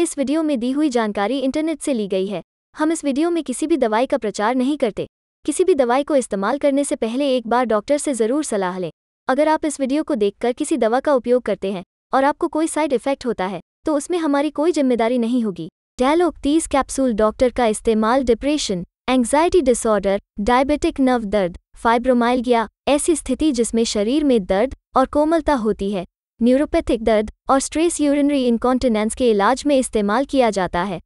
इस वीडियो में दी हुई जानकारी इंटरनेट से ली गई है हम इस वीडियो में किसी भी दवाई का प्रचार नहीं करते किसी भी दवाई को इस्तेमाल करने से पहले एक बार डॉक्टर से ज़रूर सलाह लें अगर आप इस वीडियो को देखकर किसी दवा का उपयोग करते हैं और आपको कोई साइड इफेक्ट होता है तो उसमें हमारी कोई जिम्मेदारी नहीं होगी डायलॉग तीस कैप्सूल डॉक्टर का इस्तेमाल डिप्रेशन एंग्जाइटी डिसऑर्डर डायबिटिक नव दर्द फाइब्रोमाइल्गिया ऐसी स्थिति जिसमें शरीर में दर्द और कोमलता होती है न्यूरोपैथिक दर्द और स्ट्रेस यूरिनरी इनकॉन्टिनेंस के इलाज में इस्तेमाल किया जाता है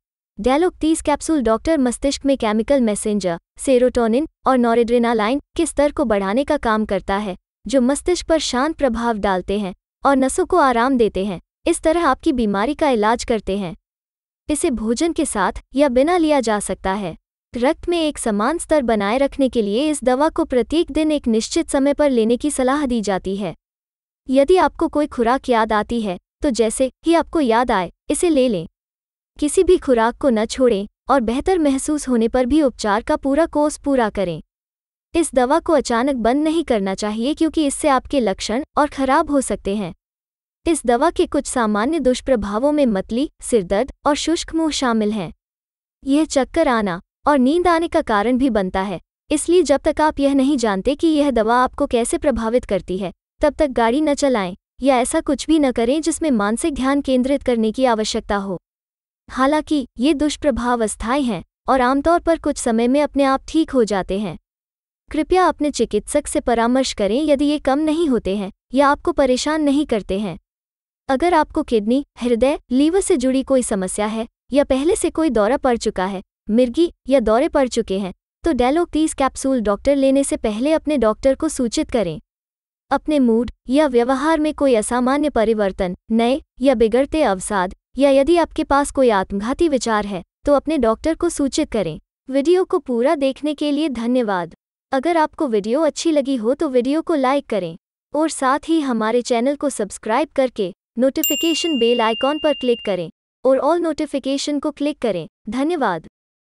डैलोक तीस कैप्सूल डॉक्टर मस्तिष्क में केमिकल मैसेंजर सेरोटोनिन और नॉरिड्रेनालाइन के स्तर को बढ़ाने का काम करता है जो मस्तिष्क पर शांत प्रभाव डालते हैं और नसों को आराम देते हैं इस तरह आपकी बीमारी का इलाज करते हैं इसे भोजन के साथ या बिना लिया जा सकता है रक्त में एक समान स्तर बनाए रखने के लिए इस दवा को प्रत्येक दिन एक निश्चित समय पर लेने की सलाह दी जाती है यदि आपको कोई खुराक याद आती है तो जैसे ही आपको याद आए इसे ले लें किसी भी खुराक को न छोड़ें और बेहतर महसूस होने पर भी उपचार का पूरा कोर्स पूरा करें इस दवा को अचानक बंद नहीं करना चाहिए क्योंकि इससे आपके लक्षण और खराब हो सकते हैं इस दवा के कुछ सामान्य दुष्प्रभावों में मतली सिरदर्द और शुष्क मुंह शामिल हैं यह चक्कर आना और नींद आने का कारण भी बनता है इसलिए जब तक आप यह नहीं जानते कि यह दवा आपको कैसे प्रभावित करती है तब तक गाड़ी न चलाएं या ऐसा कुछ भी न करें जिसमें मानसिक ध्यान केंद्रित करने की आवश्यकता हो हालांकि ये दुष्प्रभाव अस्थायी हैं और आमतौर पर कुछ समय में अपने आप ठीक हो जाते हैं कृपया अपने चिकित्सक से परामर्श करें यदि ये कम नहीं होते हैं या आपको परेशान नहीं करते हैं अगर आपको किडनी हृदय लीवर से जुड़ी कोई समस्या है या पहले से कोई दौरा पड़ चुका है मिर्गी या दौरे पड़ चुके हैं तो डेलोक तीस कैप्सूल डॉक्टर लेने से पहले अपने डॉक्टर को सूचित करें अपने मूड या व्यवहार में कोई असामान्य परिवर्तन नए या बिगड़ते अवसाद या यदि आपके पास कोई आत्मघाती विचार है तो अपने डॉक्टर को सूचित करें वीडियो को पूरा देखने के लिए धन्यवाद अगर आपको वीडियो अच्छी लगी हो तो वीडियो को लाइक करें और साथ ही हमारे चैनल को सब्सक्राइब करके नोटिफिकेशन बेल आइकॉन पर क्लिक करें और ऑल नोटिफिकेशन को क्लिक करें धन्यवाद